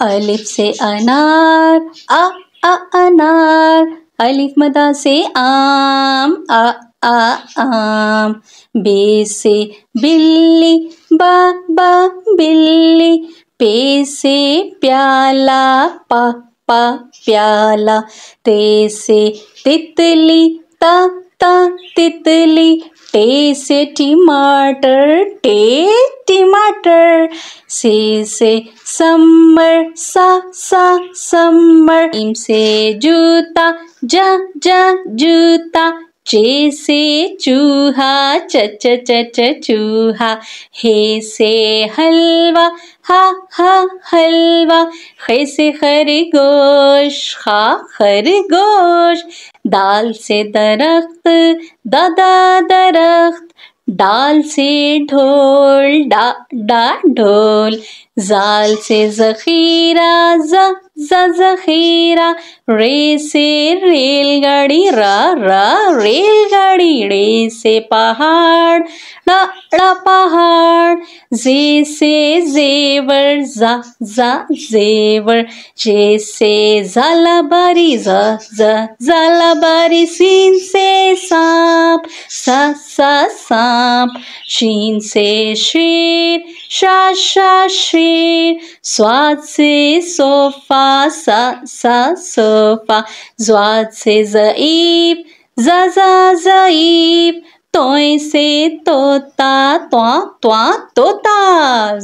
अलिफ से अनार अ अ अनार अलिफ मदा से आम आ आ आम बे से बिल्ली बा बा बिल्ली पे से प्याला पा पा प्याला ते से तितली ता ता तितली टे से टमाटर टे टमाटर से से समर सा सा समर इम से जूता जा जा जूता चे से चूहा च च च च चूहा हे से हलवा हा हा हलवा खे से खरगोश खा खरगोश दाल से दरख्त दादा दरख्त डाल से ढोल डा डा ढोल जाल से जखीरा जा जखीरा रे से रेलगाड़ी रा रा रेलगाड़ी रे से पहाड़ ड़ा ड़ा पहाड़ जे से जेवर जा जा जेवर जे से जालाबारी जा जा जालाबारी सीन से सांप सा सा sam shin se shin sha sha shin swa se so sa sa so fa se za za za za तोय से तोता त्वा त्वा तोता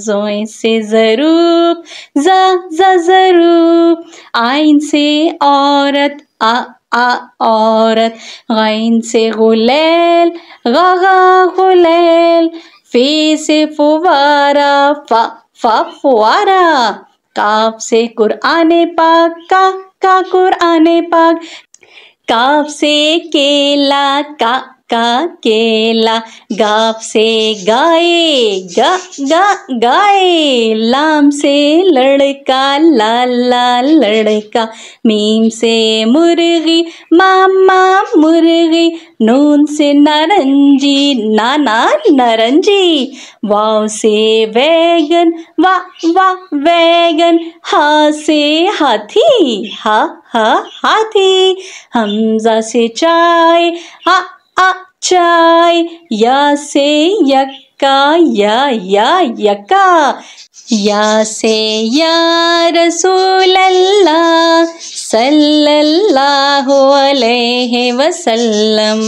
जोय से जरूप जा जा आइन से औरत आ आ औरत गैन से गुलेल गा गा गुलेल फे से फुवारा फा फा फुवारा काफ से कुरान पाक का का कुरान पाक काफ से केला का का केला गाप से गाए गा गा गाए लाम से लड़का ला ला लड़का मीम से मुर्गी मामा मुर्गी नून से नारंजी नाना नारंजी वाव से वैगन वा वा वैगन हा से हाथी हा हा हाथी हमजा से चाय हा अचाय से यक्का या या यका यासे रसूलल्ला सल्लल्लाहु अलैहि वसल्लम